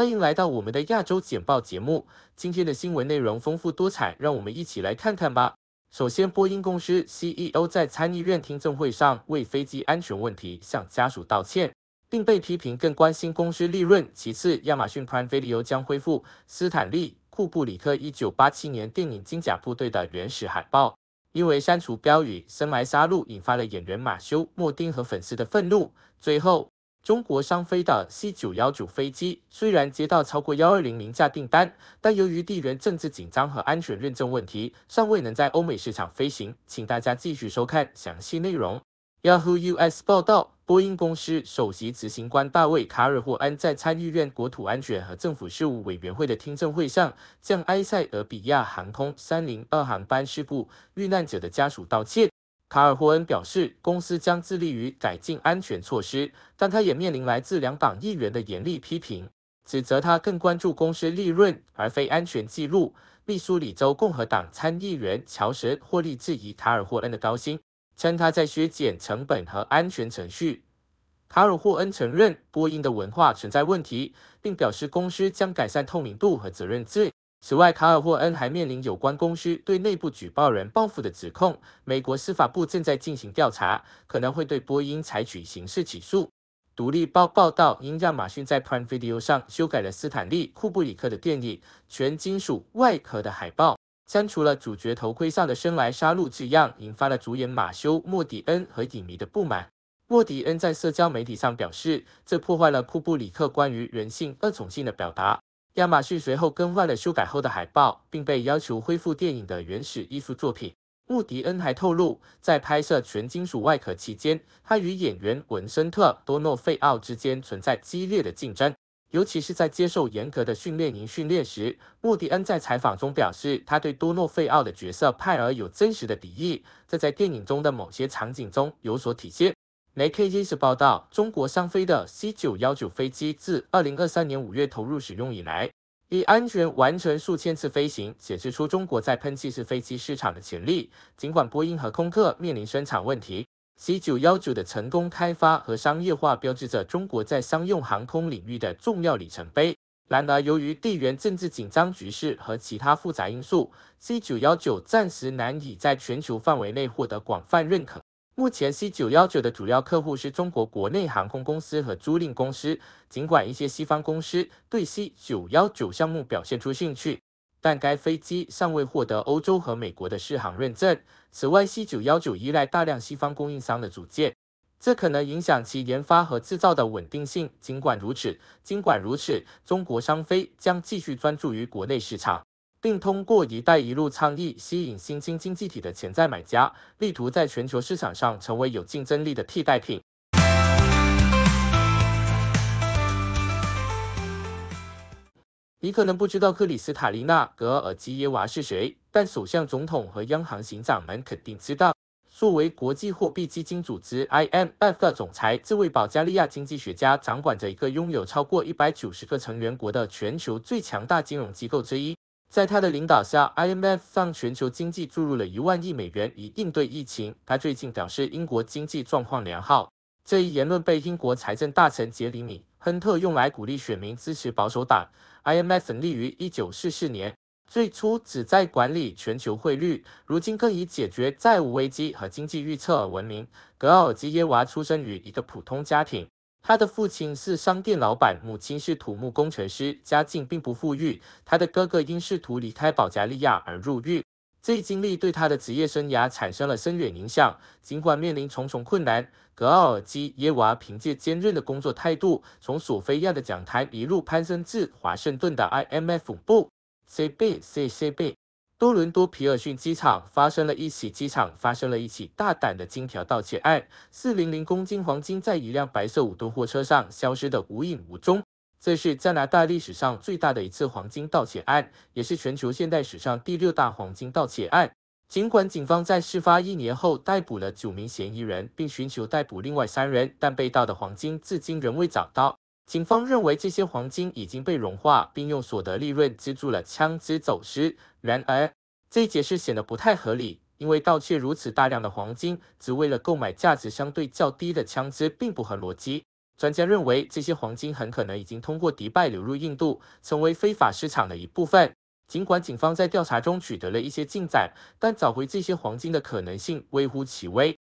欢迎来到我们的亚洲简报节目。今天的新闻内容丰富多彩，让我们一起来看看吧。首先，波音公司 CEO 在参议院听证会上为飞机安全问题向家属道歉，并被批评更关心公司利润。其次，亚马逊 Prime Video 将恢复斯坦利·库布里克1987年电影《金甲部队》的原始海报，因为删除标语“深埋杀戮”引发了演员马修·莫丁和粉丝的愤怒。最后，中国商飞的 C 九幺九飞机虽然接到超过幺二零零架订单，但由于地缘政治紧张和安全认证问题，尚未能在欧美市场飞行。请大家继续收看详细内容。Yahoo US 报道，波音公司首席执行官大卫·卡尔霍恩在参议院国土安全和政府事务委员会的听证会上，向埃塞俄比亚航空三零二航班事故遇难者的家属道歉。卡尔霍恩表示，公司将致力于改进安全措施，但他也面临来自两党议员的严厉批评，指责他更关注公司利润而非安全记录。密苏里州共和党参议员乔什·霍利质疑卡尔霍恩的高薪，称他在削减成本和安全程序。卡尔霍恩承认波音的文化存在问题，并表示公司将改善透明度和责任制。此外，卡尔霍恩还面临有关公司对内部举报人报复的指控。美国司法部正在进行调查，可能会对波音采取刑事起诉。《独立报》报道，因亚马逊在 Prime Video 上修改了斯坦利·库布里克的电影《全金属外壳》的海报，删除了主角头盔上的生来杀戮字样，引发了主演马修·莫迪恩和影迷的不满。莫迪恩在社交媒体上表示，这破坏了库布里克关于人性二重性的表达。亚马逊随后更换了修改后的海报，并被要求恢复电影的原始艺术作品。穆迪恩还透露，在拍摄《全金属外壳》期间，他与演员文森特·多诺费奥之间存在激烈的竞争，尤其是在接受严格的训练营训练时。穆迪恩在采访中表示，他对多诺费奥的角色派尔有真实的敌意，这在电影中的某些场景中有所体现。雷 KJ 时报报道，中国商飞的 C 九幺九飞机自二零二三年五月投入使用以来，已安全完成数千次飞行，显示出中国在喷气式飞机市场的潜力。尽管波音和空客面临生产问题，C 九幺九的成功开发和商业化标志着中国在商用航空领域的重要里程碑。然而，由于地缘政治紧张局势和其他复杂因素，C 九幺九暂时难以在全球范围内获得广泛认可。目前，C 九幺九的主要客户是中国国内航空公司和租赁公司。尽管一些西方公司对 C 九幺九项目表现出兴趣，但该飞机尚未获得欧洲和美国的试航认证。此外，C 九幺九依赖大量西方供应商的组件，这可能影响其研发和制造的稳定性。尽管如此，尽管如此，中国商飞将继续专注于国内市场。并通过“一带一路”倡议吸引新兴经济体的潜在买家，力图在全球市场上成为有竞争力的替代品。你可能不知道克里斯塔琳娜·格尔基耶娃是谁，但首相、总统和央行行长们肯定知道。作为国际货币基金组织 （IMF） 的总裁，这位保加利亚经济学家掌管着一个拥有超过一百九十个成员国的全球最强大金融机构之一。在他的领导下，IMF 向全球经济注入了一万亿美元以应对疫情。他最近表示，英国经济状况良好。这一言论被英国财政大臣杰里米·亨特用来鼓励选民支持保守党。IMF 成立于1944年，最初旨在管理全球汇率，如今更以解决债务危机和经济预测而闻名。格奥尔基耶娃出生于一个普通家庭。他的父亲是商店老板，母亲是土木工程师，家境并不富裕。他的哥哥因试图离开保加利亚而入狱，这一经历对他的职业生涯产生了深远影响。尽管面临重重困难，格奥尔基耶娃凭借坚韧的工作态度，从索菲亚的讲台一路攀升至华盛顿的 IMF 部。C B C C B 多伦多皮尔逊机场发生了一起机场发生了一起大胆的金条盗窃案，四零零公斤黄金在一辆白色五吨货车上消失得无影无踪。这是加拿大历史上最大的一次黄金盗窃案，也是全球现代史上第六大黄金盗窃案。尽管警方在事发一年后逮捕了九名嫌疑人，并寻求逮捕另外三人，但被盗的黄金至今仍未找到。警方认为这些黄金已经被融化，并用所得利润资助了枪支走私。然而，这一解释显得不太合理，因为盗窃如此大量的黄金，只为了购买价值相对较低的枪支，并不合逻辑。专家认为，这些黄金很可能已经通过迪拜流入印度，成为非法市场的一部分。尽管警方在调查中取得了一些进展，但找回这些黄金的可能性微乎其微。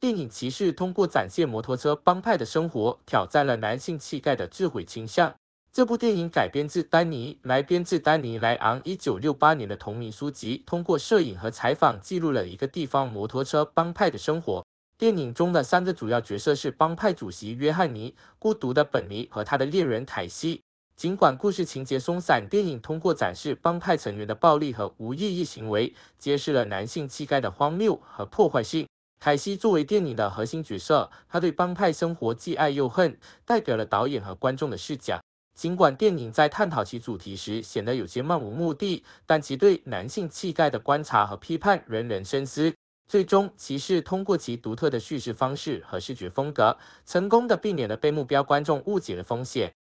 电影《骑士》通过展现摩托车帮派的生活，挑战了男性气概的自毁倾向。这部电影改编自丹尼莱编自丹尼莱昂一九六八年的同名书籍，通过摄影和采访记录了一个地方摩托车帮派的生活。电影中的三个主要角色是帮派主席约翰尼、孤独的本尼和他的恋人凯西。尽管故事情节松散，电影通过展示帮派成员的暴力和无意义行为，揭示了男性气概的荒谬和破坏性。凯西作为电影的核心角色，他对帮派生活既爱又恨，代表了导演和观众的视角。尽管电影在探讨其主题时显得有些漫无目的，但其对男性气概的观察和批判人人深思。最终，骑士通过其独特的叙事方式和视觉风格，成功的避免了被目标观众误解的风险。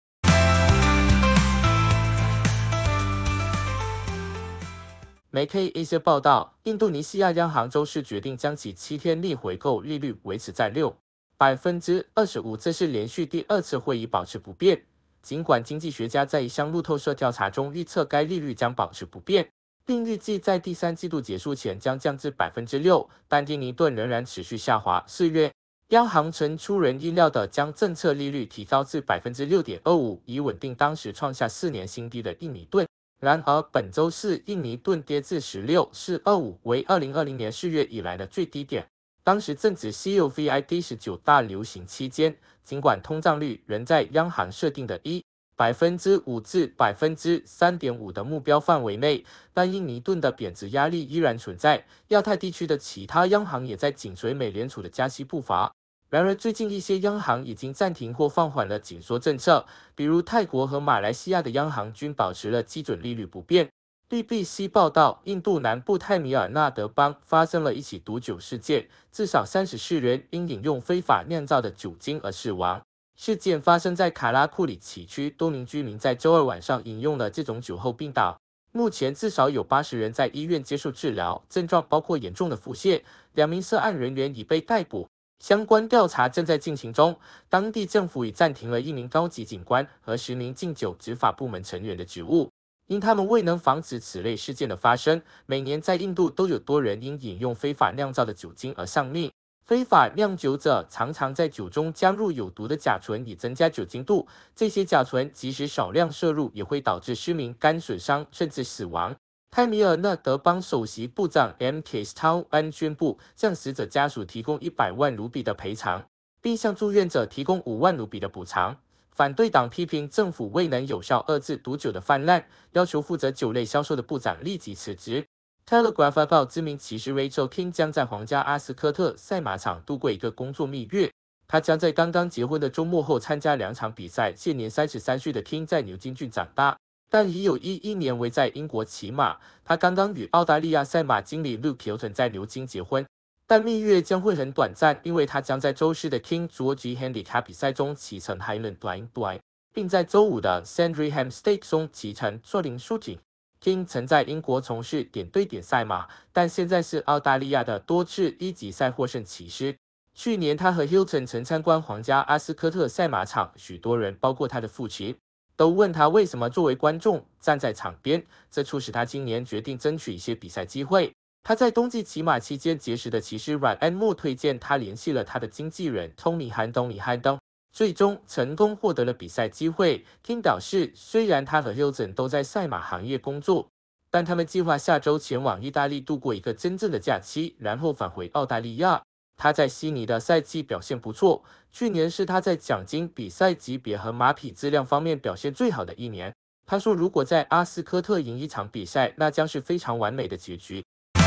a K A》些报道，印度尼西亚央行周四决定将其七天逆回购利率维持在六百分之二十五，这是连续第二次会议保持不变。尽管经济学家在一项路透社调查中预测该利率将保持不变，并预计在第三季度结束前将降至百分之六，但印尼盾仍然持续下滑。四月，央行曾出人意料地将政策利率提高至百分之六点二五，以稳定当时创下四年新低的印尼盾。然而，本周四，印尼盾跌至十六四二五，为二零二零年四月以来的最低点。当时正值 Covid-19 大流行期间，尽管通胀率仍在央行设定的一百分之五至百分之三点五的目标范围内，但印尼盾的贬值压力依然存在。亚太地区的其他央行也在紧随美联储的加息步伐。然而，最近一些央行已经暂停或放缓了紧缩政策，比如泰国和马来西亚的央行均保持了基准利率不变。BBC 报道，印度南部泰米尔纳德邦发生了一起毒酒事件，至少三十四人因饮用非法酿造的酒精而死亡。事件发生在卡拉库里奇区，多名居民在周二晚上饮用了这种酒后病倒。目前至少有八十人在医院接受治疗，症状包括严重的腹泻。两名涉案人员已被逮捕。相关调查正在进行中，当地政府已暂停了一名高级警官和十名禁酒执法部门成员的职务，因他们未能防止此类事件的发生。每年在印度都有多人因饮用非法酿造的酒精而丧命。非法酿酒者常常在酒中加入有毒的甲醇以增加酒精度，这些甲醇即使少量摄入也会导致失明、肝损伤甚至死亡。泰米尔纳德邦首席部长 M.K. s t o w n 宣布，向死者家属提供一百万卢比的赔偿，并向住院者提供五万卢比的补偿。反对党批评政府未能有效遏制毒酒的泛滥，要求负责酒类销售的部长立即辞职。《Telegraph 报》知名骑士 Rachel King 将在皇家阿斯科特赛马场度过一个工作蜜月。他将在刚刚结婚的周末后参加两场比赛。现年三十三岁的 King 在牛津郡长大。但已有一一年未在英国骑马。他刚刚与澳大利亚赛马经理 Luke h i l t o n 在牛津结婚，但蜜月将会很短暂，因为他将在周四的 King George Handicap 比赛中骑乘 Highland Blind Blind，并在周五的 Sandringham Stakes 中骑乘 t 林舒锦。King 曾在英国从事点对点赛马，但现在是澳大利亚的多次一级赛获胜骑师。去年他和 h i l t o n 曾参观皇家阿斯科特赛马场，许多人，包括他的父亲。都问他为什么作为观众站在场边，这促使他今年决定争取一些比赛机会。他在冬季骑马期间结识的骑师瑞 o 穆推荐他联系了他的经纪人托米·汉东·李汉东，最终成功获得了比赛机会。听表示，虽然他和 Hilton 都在赛马行业工作，但他们计划下周前往意大利度过一个真正的假期，然后返回澳大利亚。他在悉尼的赛季表现不错，去年是他在奖金、比赛级别和马匹质量方面表现最好的一年。他说，如果在阿斯科特赢一场比赛，那将是非常完美的结局。《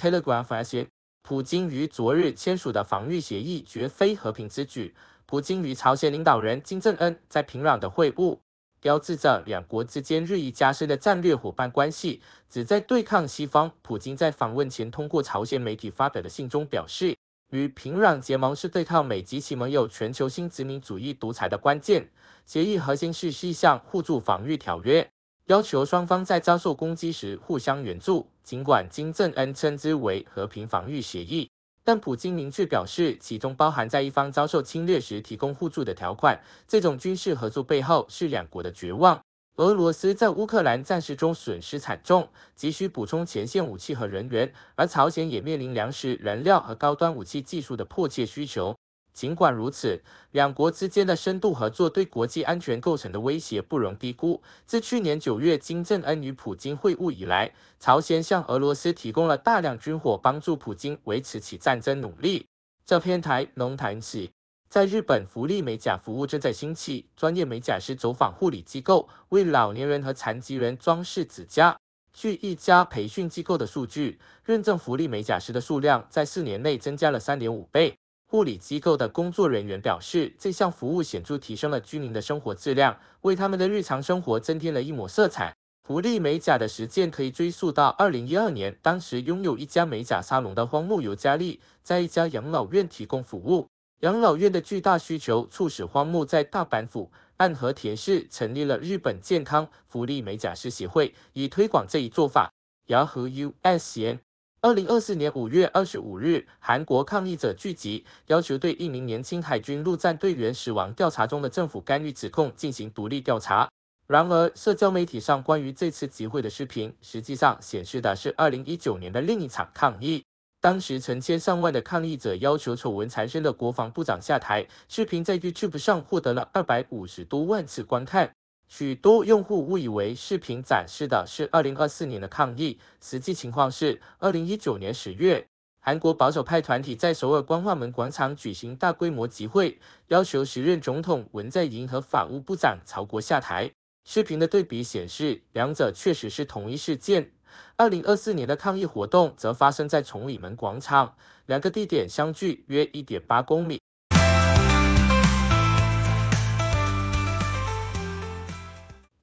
Telegraph》消息：普京于昨日签署的防御协议绝非和平之举。普京与朝鲜领导人金正恩在平壤的会晤。标志着两国之间日益加深的战略伙伴关系，旨在对抗西方。普京在访问前通过朝鲜媒体发表的信中表示，与平壤结盟是对抗美及其盟友全球新殖民主义独裁的关键。协议核心是一项互助防御条约，要求双方在遭受攻击时互相援助。尽管金正恩称之为和平防御协议。但普京明确表示，其中包含在一方遭受侵略时提供互助的条款。这种军事合作背后是两国的绝望。俄罗斯在乌克兰战事中损失惨重，急需补充前线武器和人员，而朝鲜也面临粮食、燃料和高端武器技术的迫切需求。尽管如此，两国之间的深度合作对国际安全构成的威胁不容低估。自去年九月金正恩与普京会晤以来，朝鲜向俄罗斯提供了大量军火，帮助普京维持其战争努力。这篇台龙谈起，在日本，福利美甲服务正在兴起，专业美甲师走访护理机构，为老年人和残疾人装饰指甲。据一家培训机构的数据，认证福利美甲师的数量在四年内增加了三点五倍。护理机构的工作人员表示，这项服务显著提升了居民的生活质量，为他们的日常生活增添了一抹色彩。福利美甲的实践可以追溯到二零一二年，当时拥有一家美甲沙龙的荒木由佳利在一家养老院提供服务。养老院的巨大需求促使荒木在大阪府岸和田市成立了日本健康福利美甲师协会，以推广这一做法。y a USN 二零二四年五月二十五日，韩国抗议者聚集，要求对一名年轻海军陆战队员死亡调查中的政府干预指控进行独立调查。然而，社交媒体上关于这次集会的视频，实际上显示的是二零一九年的另一场抗议。当时，成千上万的抗议者要求丑闻缠身的国防部长下台。视频在 YouTube 上获得了二百五十多万次观看。许多用户误以为视频展示的是2024年的抗议，实际情况是2019年10月，韩国保守派团体在首尔光化门广场举行大规模集会，要求时任总统文在寅和法务部长曹国下台。视频的对比显示，两者确实是同一事件。2024年的抗议活动则发生在崇礼门广场，两个地点相距约1.8公里。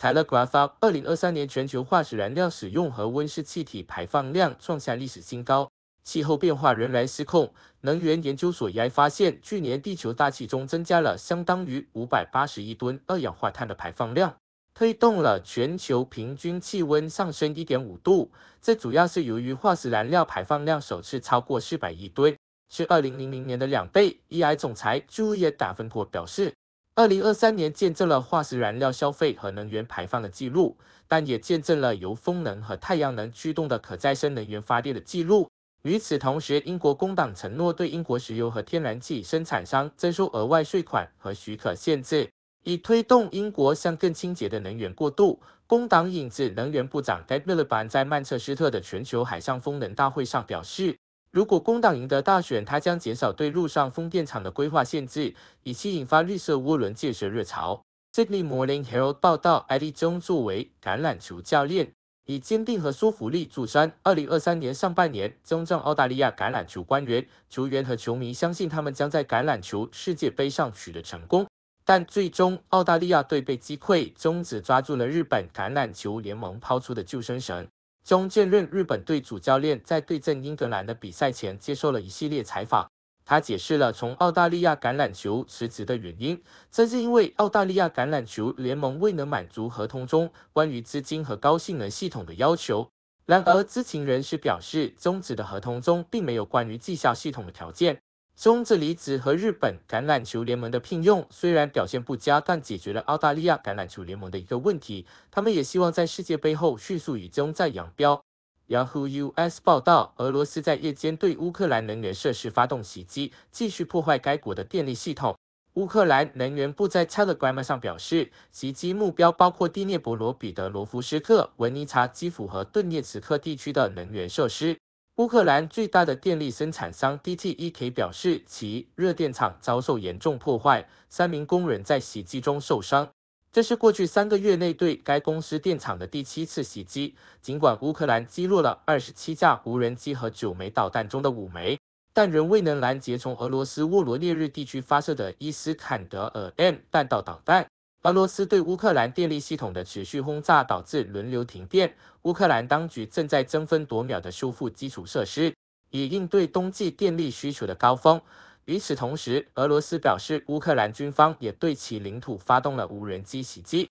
《The Graph》发，二零二三年全球化石燃料使用和温室气体排放量创下历史新高，气候变化仍然失控。能源研究所 EI 发现，去年地球大气中增加了相当于五百八十亿吨二氧化碳的排放量，推动了全球平均气温上升一点五度。这主要是由于化石燃料排放量首次超过四百亿吨，是二零零零年的两倍。EI 总裁朱叶达芬珀表示。二零二三年见证了化石燃料消费和能源排放的记录，但也见证了由风能和太阳能驱动的可再生能源发电的记录。与此同时，英国工党承诺对英国石油和天然气生产商征收额外税款和许可限制，以推动英国向更清洁的能源过渡。工党影子能源部长 d a v i l i b a n 在曼彻斯特的全球海上风能大会上表示。如果工党赢得大选，他将减少对陆上风电场的规划限制，以期引发绿色涡轮建设热潮。Sydney Morning Herald 报道，艾利中作为橄榄球教练，以坚定和说服力著称。二零二三年上半年，中正澳大利亚橄榄球官员、球员和球迷相信他们将在橄榄球世界杯上取得成功，但最终澳大利亚队被击溃。中止抓住了日本橄榄球联盟抛出的救生绳。中建任日本队主教练在对阵英格兰的比赛前接受了一系列采访。他解释了从澳大利亚橄榄球辞职的原因，这是因为澳大利亚橄榄球联盟未能满足合同中关于资金和高性能系统的要求。然而，知情人士表示，终止的合同中并没有关于绩效系统的条件。中子离子和日本橄榄球联盟的聘用虽然表现不佳，但解决了澳大利亚橄榄球联盟的一个问题。他们也希望在世界杯后迅速与中再扬镳。Yahoo US 报道，俄罗斯在夜间对乌克兰能源设施发动袭击，继续破坏该国的电力系统。乌克兰能源部在 Telegram 上表示，袭击目标包括第聂伯罗彼得罗夫斯克、文尼察基辅和顿涅茨克地区的能源设施。乌克兰最大的电力生产商 DTEK 表示，其热电厂遭受严重破坏，三名工人在袭击中受伤。这是过去三个月内对该公司电厂的第七次袭击。尽管乌克兰击落了二十七架无人机和九枚导弹中的五枚，但仍未能拦截从俄罗斯沃罗涅日地区发射的伊斯坎德尔 M 弹道导弹。俄罗斯对乌克兰电力系统的持续轰炸导致轮流停电。乌克兰当局正在争分夺秒的修复基础设施，以应对冬季电力需求的高峰。与此同时，俄罗斯表示，乌克兰军方也对其领土发动了无人机袭击。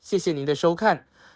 谢谢您的收看。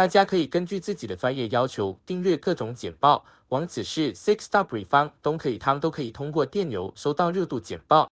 大家可以根据自己的专业要求订阅各种简报，网址是 six top r e e n 方都可以，他们都可以通过电邮收到热度简报。